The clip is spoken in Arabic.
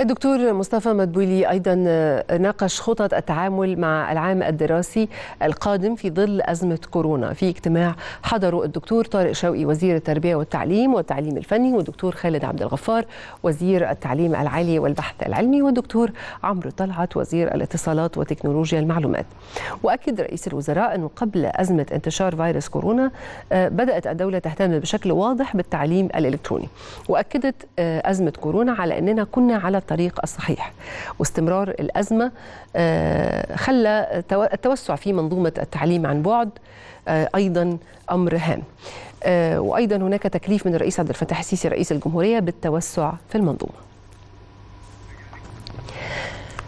الدكتور مصطفى مدبولي أيضا آه، ناقش خطط التعامل مع العام الدراسي القادم في ظل أزمة كورونا في اجتماع حضره الدكتور طارق شوقي وزير التربية والتعليم والتعليم الفني والدكتور خالد عبد الغفار وزير التعليم العالي والبحث العلمي والدكتور عمرو طلعت وزير الاتصالات وتكنولوجيا المعلومات وأكد رئيس الوزراء أنه قبل أزمة انتشار فيروس كورونا آه، بدأت الدولة تهتم بشكل واضح بالتعليم الإلكتروني وأكدت آه، أزمة كورونا على أننا كنا على الطريق الصحيح واستمرار الأزمة آه، خلى التوسع في منظومة التعليم عن بعد آه، أيضا أمر هام آه، وأيضا هناك تكليف من الرئيس عبد الفتاح السيسي رئيس الجمهورية بالتوسع في المنظومة